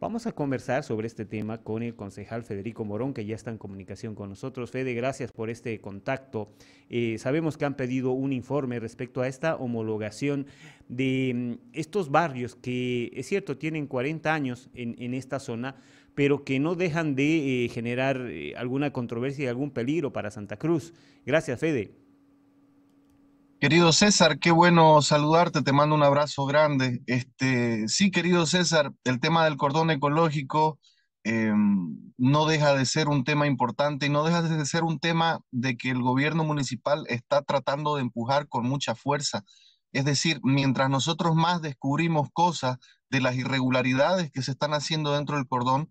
Vamos a conversar sobre este tema con el concejal Federico Morón, que ya está en comunicación con nosotros. Fede, gracias por este contacto. Eh, sabemos que han pedido un informe respecto a esta homologación de mm, estos barrios que, es cierto, tienen 40 años en, esta zona, pero que no dejan de eh, generar eh, alguna controversia y algún peligro para Santa Cruz. Gracias, Fede. Querido César, qué bueno saludarte, te mando un abrazo grande. Este, sí, querido César, el tema del cordón ecológico em, no deja de ser un tema importante y no deja de ser un tema de que el gobierno municipal está tratando de empujar con mucha fuerza. Es decir, mientras nosotros más descubrimos cosas de las irregularidades que se están haciendo dentro del cordón,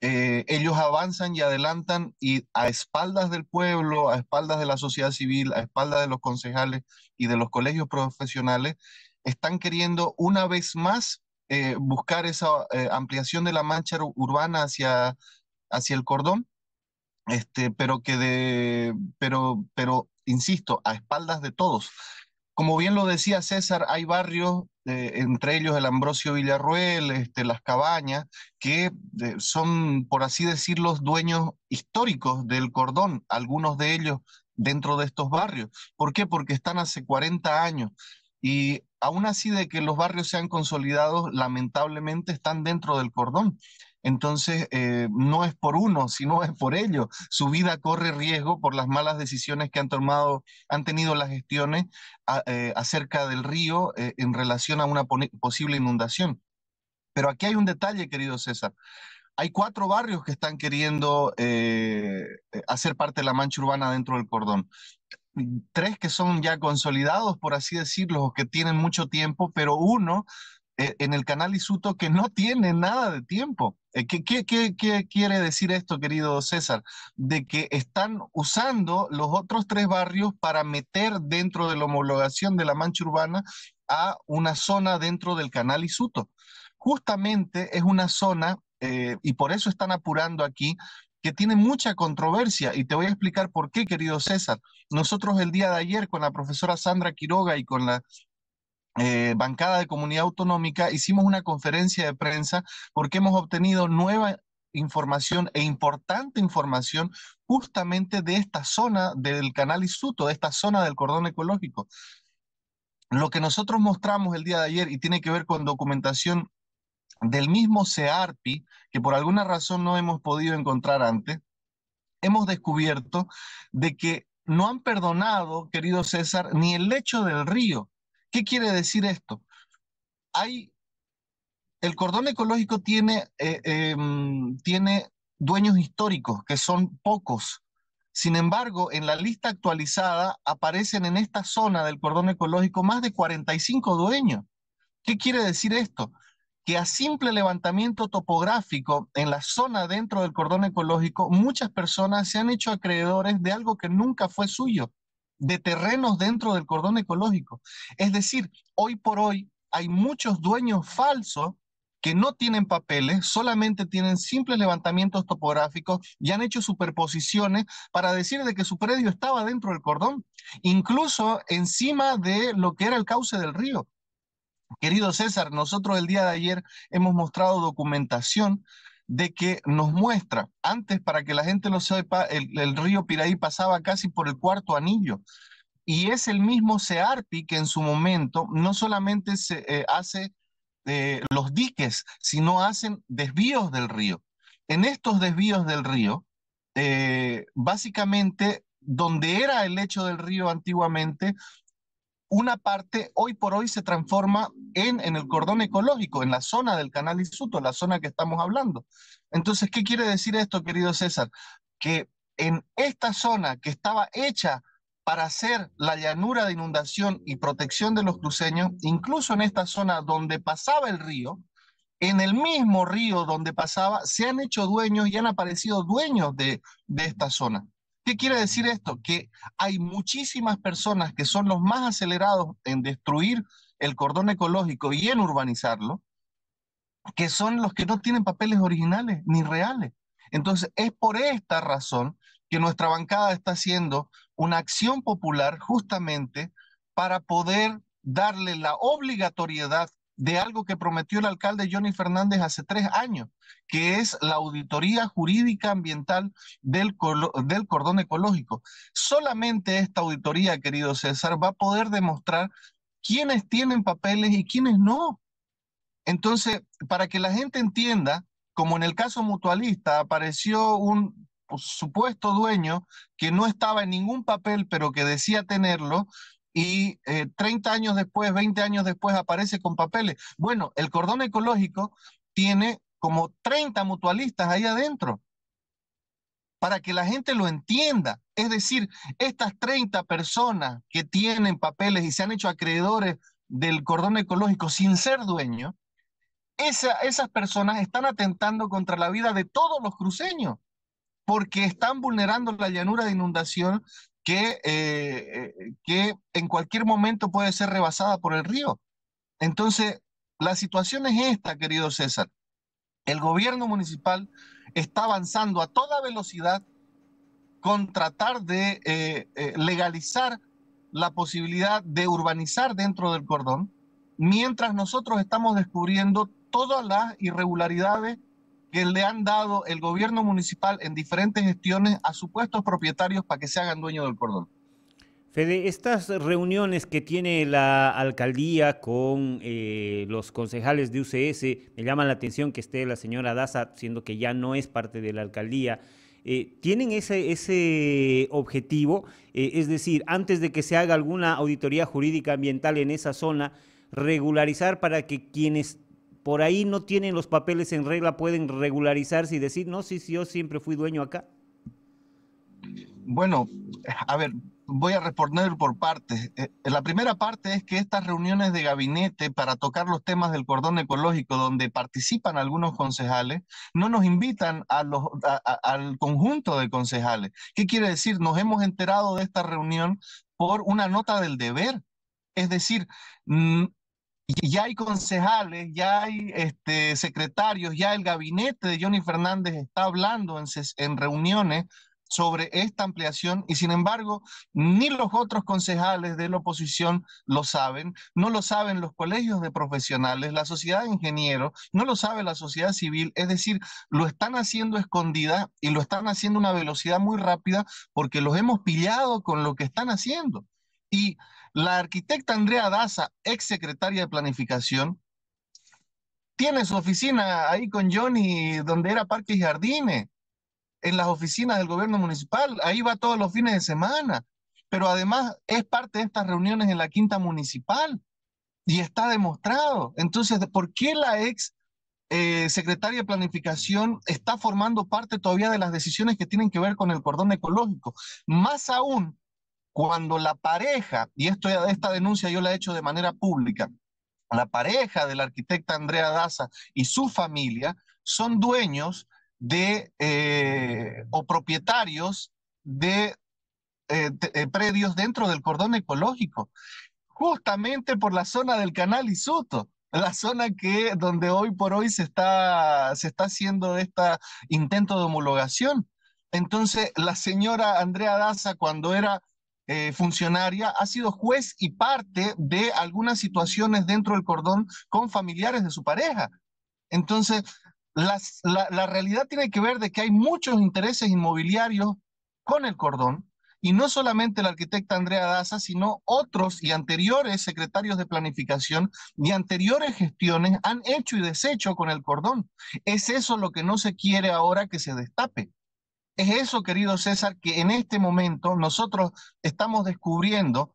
eh, ellos avanzan y adelantan y a espaldas del pueblo, a espaldas de la sociedad civil, a espaldas de los concejales y de los colegios profesionales, están queriendo una vez más eh, buscar esa eh, ampliación de la mancha urbana hacia, hacia el cordón, este, pero que de, pero, pero, insisto, a espaldas de todos. Como bien lo decía César, hay barrios eh, entre ellos el Ambrosio Villarruel, este, las cabañas, que eh, son, por así decir, los dueños históricos del cordón, algunos de ellos dentro de estos barrios. ¿Por qué? Porque están hace 40 años y aún así de que los barrios han consolidado, lamentablemente están dentro del cordón. Entonces, eh, no es por uno, sino es por ellos. Su vida corre riesgo por las malas decisiones que han tomado, han tenido las gestiones eh, acerca del río eh, en relación a una posible inundación. Pero aquí hay un detalle, querido César. Hay cuatro barrios que están queriendo hacer parte de la mancha urbana dentro del cordón tres que son ya consolidados, por así decirlo, que tienen mucho tiempo, pero uno eh, en el canal Isuto que no tiene nada de tiempo. Eh, ¿Qué, qué, qué, qué quiere decir esto, querido César? De que están usando los otros tres barrios para meter dentro de la homologación de la mancha urbana a una zona dentro del canal Isuto. Justamente es una zona, eh, y por eso están apurando aquí, que tiene mucha controversia y te voy a explicar por qué, querido César. Nosotros el día de ayer con la profesora Sandra Quiroga y con la eh, bancada de comunidad autonómica, hicimos una conferencia de prensa porque hemos obtenido nueva información e importante información justamente de esta zona del canal Isuto, de esta zona del cordón ecológico. Lo que nosotros mostramos el día de ayer y tiene que ver con documentación del mismo CEARPI, que por alguna razón no hemos podido encontrar antes, hemos descubierto de que no han perdonado, querido César, ni el lecho del río. ¿Qué quiere decir esto? Hay, el cordón ecológico tiene, eh, em, tiene dueños históricos, que son pocos. Sin embargo, en la lista actualizada aparecen en esta zona del cordón ecológico más de 45 dueños. ¿Qué quiere decir esto? que a simple levantamiento topográfico en la zona dentro del cordón ecológico, muchas personas se han hecho acreedores de algo que nunca fue suyo de terrenos dentro del cordón ecológico. Es decir, hoy por hoy hay muchos dueños falsos que no tienen papeles, solamente tienen simples levantamientos topográficos y han hecho superposiciones para decir de que su predio estaba dentro del cordón, incluso encima de lo que era el cauce del río. Querido César, nosotros el día de ayer hemos mostrado documentación de que nos muestra, antes para que la gente lo sepa, el, río Piraí pasaba casi por el cuarto anillo. Y es el mismo SEARPI que en su momento no solamente se, eh, hace eh, los diques, sino hacen desvíos del río. En estos desvíos del río, eh, básicamente donde era el lecho del río antiguamente, una parte hoy por hoy se transforma en, en el cordón ecológico, en la zona del canal Isuto, la zona que estamos hablando. Entonces, ¿qué quiere decir esto, querido César? Que en esta zona que estaba hecha para hacer la llanura de inundación y protección de los cruceños, incluso en esta zona donde pasaba el río, en el mismo río donde pasaba, se han hecho dueños y han aparecido dueños de esta zona. ¿Qué quiere decir esto? Que hay muchísimas personas que son los más acelerados en destruir el cordón ecológico y en urbanizarlo, que son los que no tienen papeles originales ni reales. Entonces, es por esta razón que nuestra bancada está haciendo una acción popular justamente para poder darle la obligatoriedad de algo que prometió el alcalde Johnny Fernández hace tres años, que es la auditoría jurídica ambiental del, del cordón ecológico. Solamente esta auditoría, querido César, va a poder demostrar quiénes tienen papeles y quiénes no. Entonces, para que la gente entienda, como en el caso mutualista, apareció un pues, supuesto dueño que no estaba en ningún papel, pero que decía tenerlo, y 30 eh, años después, 20 años después aparece con papeles. Bueno, el cordón ecológico tiene como 30 mutualistas ahí adentro para que la gente lo entienda. Es decir, estas 30 personas que tienen papeles y se han hecho acreedores del cordón ecológico sin ser dueños, esas personas están atentando contra la vida de todos los cruceños, porque están vulnerando la llanura de inundación eh, eh, que, en cualquier momento puede ser rebasada por el río. Entonces, la situación es esta, querido César. El gobierno municipal está avanzando a toda velocidad con tratar de eh, legalizar la posibilidad de urbanizar dentro del cordón, mientras nosotros estamos descubriendo todas las irregularidades que le han dado el gobierno municipal en diferentes gestiones a supuestos propietarios para que se hagan dueños del cordón. Fede, estas reuniones que tiene la alcaldía con eh, los concejales de UCS, me llama la atención que esté la señora Daza, siendo que ya no es parte de la alcaldía. Eh, ¿Tienen ese, ese objetivo? Eh, es decir, antes de que se haga alguna auditoría jurídica ambiental en esa zona, regularizar para que quienes por ahí no tienen los papeles en regla, pueden regularizarse y decir, no, sí, sí, yo siempre fui dueño acá. Bueno, a ver, voy a responder por partes. Eh, eh, la primera parte es que estas reuniones de gabinete para tocar los temas del cordón ecológico, donde participan algunos concejales, no nos invitan al conjunto de concejales. ¿Qué quiere decir? Nos hemos enterado de esta reunión por una nota del deber. Es decir, ya hay concejales, ya hay este, secretarios, ya el gabinete de Johnny Fernández está hablando en, en reuniones sobre esta ampliación y sin embargo ni los otros concejales de la oposición lo saben, no lo saben los colegios de profesionales, la sociedad de ingenieros, no lo sabe la sociedad civil, es decir, lo están haciendo escondida y lo están haciendo a una velocidad muy rápida porque los hemos pillado con lo que están haciendo. Y la arquitecta Andrea Daza, ex secretaria de Planificación, tiene su oficina ahí con Johnny, donde era parque y Jardines, en las oficinas del gobierno municipal. Ahí va todos los fines de semana. Pero además es parte de estas reuniones en la quinta municipal y está demostrado. Entonces, ¿por qué la ex eh, secretaria de Planificación está formando parte todavía de las decisiones que tienen que ver con el cordón ecológico? Más aún cuando la pareja, y esto, esta denuncia yo la he hecho de manera pública, la pareja del arquitecta Andrea Daza y su familia son dueños de eh, o propietarios de eh, eh, predios dentro del cordón ecológico, justamente por la zona del canal Isuto, la zona que donde hoy por hoy se está, se está haciendo este intento de homologación. Entonces, la señora Andrea Daza, cuando era eh, funcionaria ha sido juez y parte de algunas situaciones dentro del cordón con familiares de su pareja. Entonces, la, realidad tiene que ver de que hay muchos intereses inmobiliarios con el cordón, y no solamente la arquitecta Andrea Daza, sino otros y anteriores secretarios de planificación y anteriores gestiones han hecho y deshecho con el cordón. Es eso lo que no se quiere ahora que se destape. Es eso, querido César, que en este momento nosotros estamos descubriendo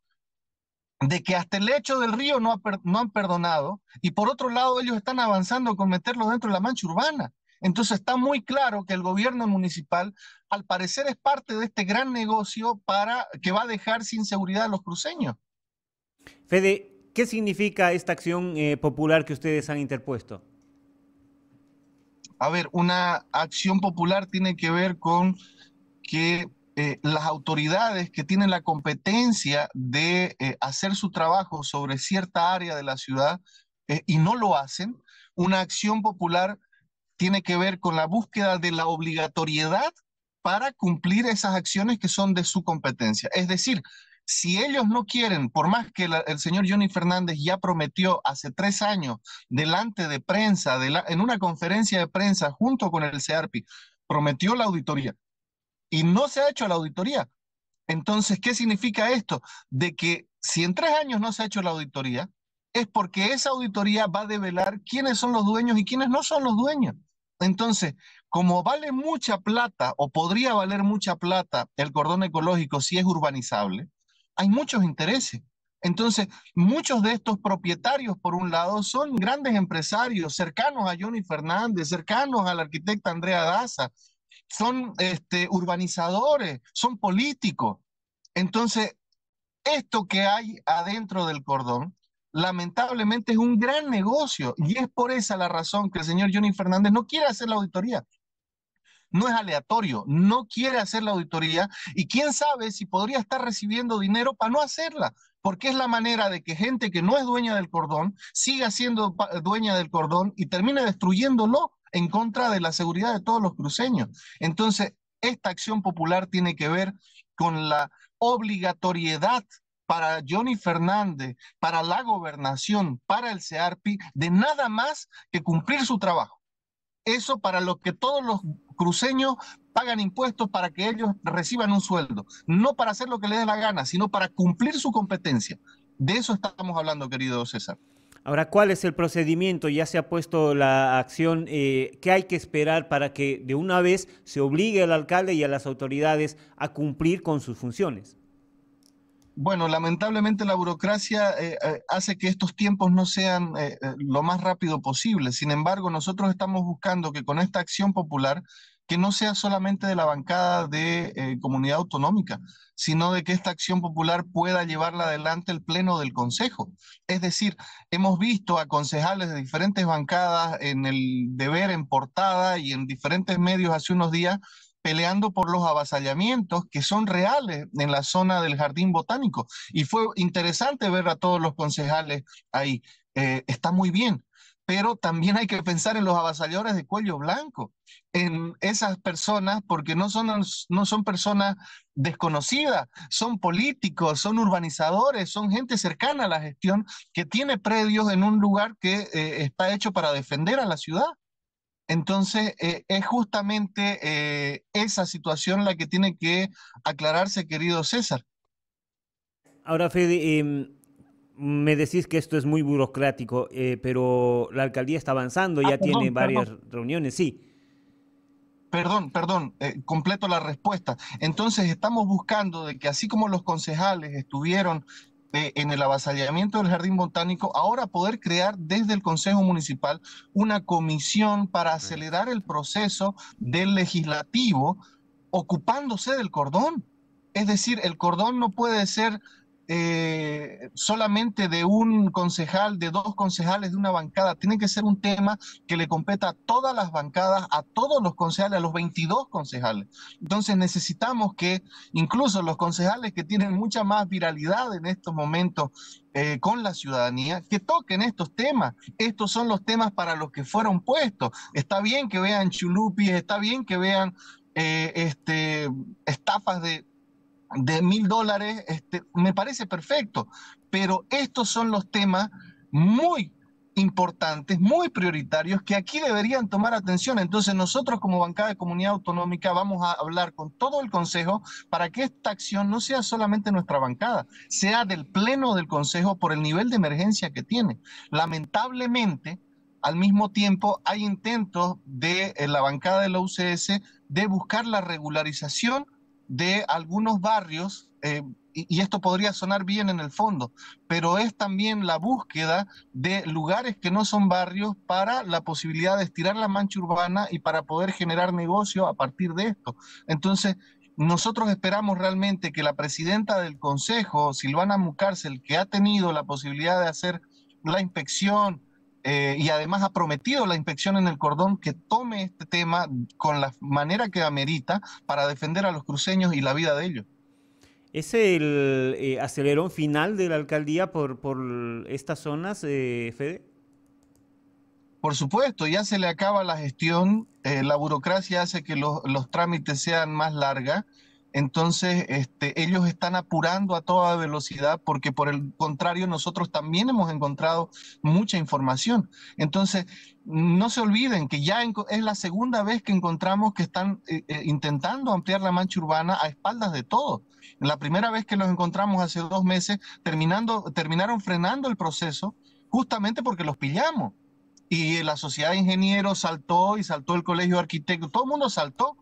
de que hasta el lecho del río no, han perdonado y por otro lado ellos están avanzando con meterlo dentro de la mancha urbana. Entonces está muy claro que el gobierno municipal, al parecer, es parte de este gran negocio para que va a dejar sin seguridad a los cruceños. Fede, ¿qué significa esta acción eh, popular que ustedes han interpuesto? A ver, una acción popular tiene que ver con que eh, las autoridades que tienen la competencia de eh, hacer su trabajo sobre cierta área de la ciudad eh, y no lo hacen, una acción popular tiene que ver con la búsqueda de la obligatoriedad para cumplir esas acciones que son de su competencia. Es decir, si ellos no quieren, por más que el señor Johnny Fernández ya prometió hace tres años, delante de prensa, en una conferencia de prensa junto con el CEARPI, prometió la auditoría y no se ha hecho la auditoría. Entonces, ¿qué significa esto? De que si en tres años no se ha hecho la auditoría, es porque esa auditoría va a develar quiénes son los dueños y quiénes no son los dueños. Entonces, como vale mucha plata o podría valer mucha plata el cordón ecológico si es urbanizable, hay muchos intereses. Entonces, muchos de estos propietarios, por un lado, son grandes empresarios cercanos a Johnny Fernández, cercanos al arquitecto Andrea Daza, son este, urbanizadores, son políticos. Entonces, esto que hay adentro del cordón, lamentablemente es un gran negocio y es por esa la razón que el señor Johnny Fernández no quiere hacer la auditoría, no es aleatorio, no quiere hacer la auditoría y quién sabe si podría estar recibiendo dinero para no hacerla, porque es la manera de que gente que no es dueña del cordón siga siendo dueña del cordón y termine destruyéndolo en contra de la seguridad de todos los cruceños. Entonces, esta acción popular tiene que ver con la obligatoriedad para Johnny Fernández, para la gobernación, para el CEARPI, de nada más que cumplir su trabajo. Eso para lo que todos los cruceños pagan impuestos para que ellos reciban un sueldo, no para hacer lo que les dé la gana, sino para cumplir su competencia. De eso estamos hablando, querido César. Ahora, ¿cuál es el procedimiento? Ya se ha puesto la acción. Eh, ¿Qué hay que esperar para que de una vez se obligue al alcalde y a las autoridades a cumplir con sus funciones? Bueno, lamentablemente la burocracia eh, eh, hace que estos tiempos no sean eh, lo más rápido posible. Sin embargo, nosotros estamos buscando que con esta acción popular, que no sea solamente de la bancada de comunidad autonómica, sino de que esta acción popular pueda llevarla adelante el Pleno del Consejo. Es decir, hemos visto a concejales de diferentes bancadas en el deber en portada y en diferentes medios hace unos días peleando por los avasallamientos que son reales en la zona del jardín botánico. Y fue interesante ver a todos los concejales ahí. Eh, está muy bien, pero también hay que pensar en los avasalladores de cuello blanco, en esas personas, porque no son, no son personas desconocidas, son políticos, son urbanizadores, son gente cercana a la gestión que tiene predios en un lugar que eh, está hecho para defender a la ciudad. Entonces, eh, es justamente eh, esa situación la que tiene que aclararse, querido César. Ahora, Fede, em, me decís que esto es muy burocrático, eh, pero la alcaldía está avanzando, ah, ya tiene varias reuniones, sí. Perdón, perdón, completo la respuesta. Entonces, estamos buscando de que así como los concejales estuvieron en el avasallamiento del jardín botánico, ahora poder crear desde el Consejo Municipal una comisión para acelerar el proceso del legislativo ocupándose del cordón. Es decir, el cordón no puede ser eh, solamente de un concejal, de dos concejales, de una bancada. Tiene que ser un tema que le competa a todas las bancadas, a todos los concejales, a los 22 concejales. Entonces necesitamos que incluso los concejales que tienen mucha más viralidad en estos momentos eh, con la ciudadanía, que toquen estos temas. Estos son los temas para los que fueron puestos. Está bien que vean chulupis, está bien que vean eh, este, estafas de de mil dólares, este, me parece perfecto, pero estos son los temas muy importantes, muy prioritarios, que aquí deberían tomar atención. Entonces nosotros como bancada de comunidad autonómica vamos a hablar con todo el Consejo para que esta acción no sea solamente nuestra bancada, sea del Pleno del Consejo por el nivel de emergencia que tiene. Lamentablemente, al mismo tiempo, hay intentos de eh, la bancada de la UCS de buscar la regularización de algunos barrios, eh, y, esto podría sonar bien en el fondo, pero es también la búsqueda de lugares que no son barrios para la posibilidad de estirar la mancha urbana y para poder generar negocio a partir de esto. Entonces, nosotros esperamos realmente que la presidenta del Consejo, Silvana Mucárcel, que ha tenido la posibilidad de hacer la inspección, eh, y además ha prometido la inspección en el cordón que tome este tema con la manera que amerita para defender a los cruceños y la vida de ellos. ¿Es el eh, acelerón final de la alcaldía por, estas zonas, eh, Fede? Por supuesto, ya se le acaba la gestión, la burocracia hace que los, los trámites sean más largas entonces, este, ellos están apurando a toda velocidad porque por el contrario nosotros también hemos encontrado mucha información. Entonces, no se olviden que ya es la segunda vez que encontramos que están eh, eh, intentando ampliar la mancha urbana a espaldas de todos. La primera vez que los encontramos hace dos meses, terminando, terminaron frenando el proceso justamente porque los pillamos. Y la sociedad de ingenieros saltó y saltó el colegio de arquitectos, todo el mundo saltó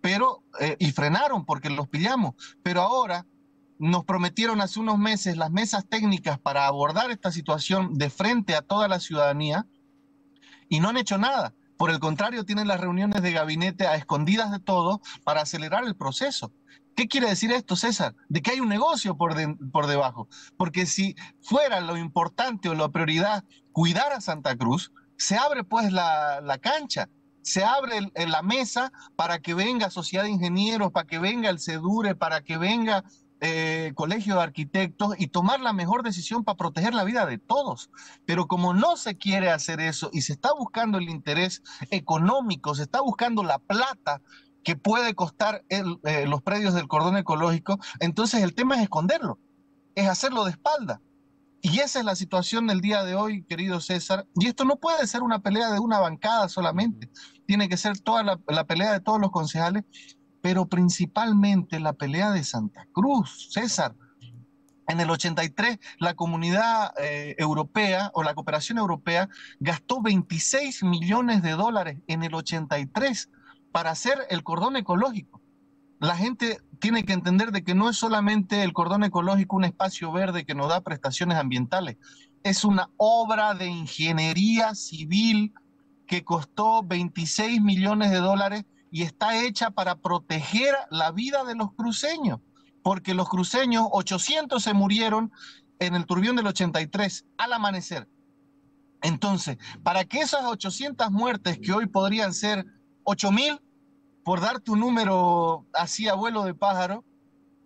pero, eh, y frenaron porque los pillamos. Pero ahora nos prometieron hace unos meses las mesas técnicas para abordar esta situación de frente a toda la ciudadanía y no han hecho nada. Por el contrario, tienen las reuniones de gabinete a escondidas de todo para acelerar el proceso. ¿Qué quiere decir esto, César? De que hay un negocio por, debajo. Porque si fuera lo importante o la prioridad cuidar a Santa Cruz, se abre pues la, la cancha se abre la mesa para que venga Sociedad de Ingenieros, para que venga el CEDURE, para que venga eh, Colegio de Arquitectos y tomar la mejor decisión para proteger la vida de todos. Pero como no se quiere hacer eso y se está buscando el interés económico, se está buscando la plata que puede costar eh, los predios del cordón ecológico, entonces el tema es esconderlo, es hacerlo de espalda. Y esa es la situación del día de hoy, querido César. Y esto no puede ser una pelea de una bancada solamente, tiene que ser toda la, pelea de todos los concejales, pero principalmente la pelea de Santa Cruz, César. En el 83, la comunidad eh, europea o la cooperación europea gastó 26 millones de dólares en el 83 para hacer el cordón ecológico la gente tiene que entender de que no es solamente el cordón ecológico un espacio verde que nos da prestaciones ambientales, es una obra de ingeniería civil que costó 26 millones de dólares y está hecha para proteger la vida de los cruceños, porque los cruceños, 800 se murieron en el turbión del 83 al amanecer. Entonces, para que esas 800 muertes que hoy podrían ser 8000, por dar tu número así abuelo de pájaro,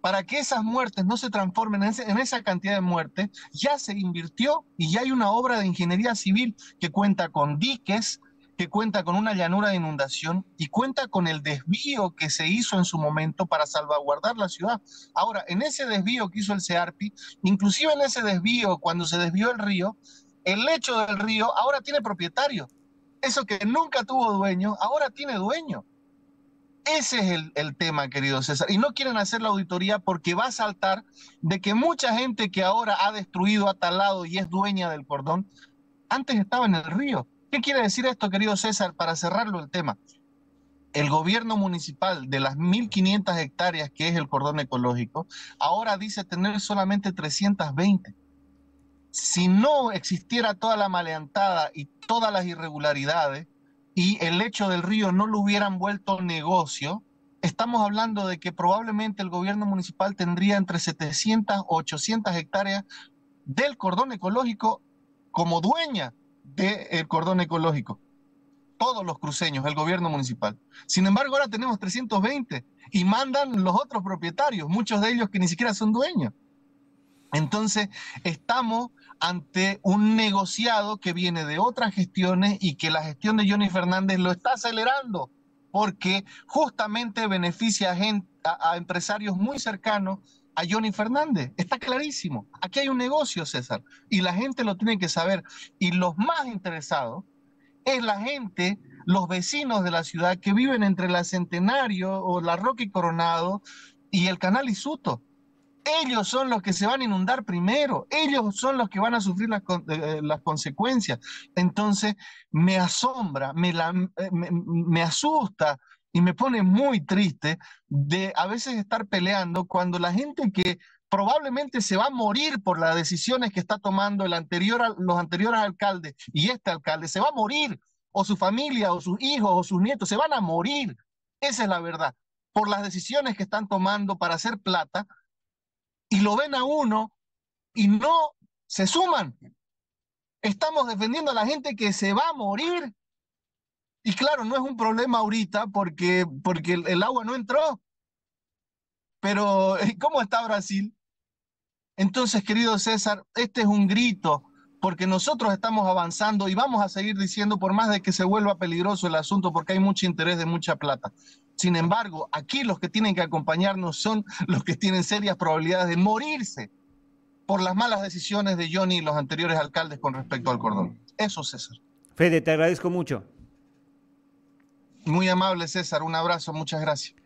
para que esas muertes no se transformen en, en, esa cantidad de muertes, ya se invirtió y ya hay una obra de ingeniería civil que cuenta con diques, que cuenta con una llanura de inundación y cuenta con el desvío que se hizo en su momento para salvaguardar la ciudad. Ahora, en ese desvío que hizo el CEARPI, inclusive en ese desvío, cuando se desvió el río, el lecho del río ahora tiene propietario. Eso que nunca tuvo dueño, ahora tiene dueño. Ese es el, tema, querido César. Y no quieren hacer la auditoría porque va a saltar de que mucha gente que ahora ha destruido, ha talado y es dueña del cordón, antes estaba en el río. ¿Qué quiere decir esto, querido César, para cerrarlo el tema? El gobierno municipal de las 1.500 hectáreas que es el cordón ecológico, ahora dice tener solamente 320 si no existiera toda la maleantada y todas las irregularidades, y el hecho del río no lo hubieran vuelto negocio, estamos hablando de que probablemente el gobierno municipal tendría entre 700 o 800 hectáreas del cordón ecológico como dueña del cordón ecológico. Todos los cruceños, el gobierno municipal. Sin embargo, ahora tenemos 320 y mandan los otros propietarios, muchos de ellos que ni siquiera son dueños. Entonces, estamos ante un negociado que viene de otras gestiones y que la gestión de Johnny Fernández lo está acelerando porque justamente beneficia a, empresarios muy cercanos a Johnny Fernández. Está clarísimo. Aquí hay un negocio, César, y la gente lo tiene que saber. Y los más interesados es la gente, los vecinos de la ciudad que viven entre la Centenario o la Roque Coronado y el Canal Isuto. Ellos son los que se van a inundar primero, ellos son los que van a sufrir las, eh, eh, consecuencias. Entonces, me asombra, me, la, eh, asusta y me pone muy triste de a veces estar peleando cuando la gente que probablemente se va a morir por las decisiones que está tomando el anterior, los anteriores alcaldes y este alcalde, se va a morir, o su familia, o sus hijos, o sus nietos, se van a morir, esa es la verdad, por las decisiones que están tomando para hacer plata y lo ven a uno y no se suman. Estamos defendiendo a la gente que se va a morir. Y claro, no es un problema ahorita porque, porque el, el agua no entró. Pero ¿cómo está Brasil? Entonces, querido César, este es un grito porque nosotros estamos avanzando y vamos a seguir diciendo por más de que se vuelva peligroso el asunto porque hay mucho interés de mucha plata. Sin embargo, aquí los que tienen que acompañarnos son los que tienen serias probabilidades de morirse por las malas decisiones de Johnny y los anteriores alcaldes con respecto al cordón. Eso, César. Fede, te agradezco mucho. Muy amable, César. Un abrazo, muchas gracias.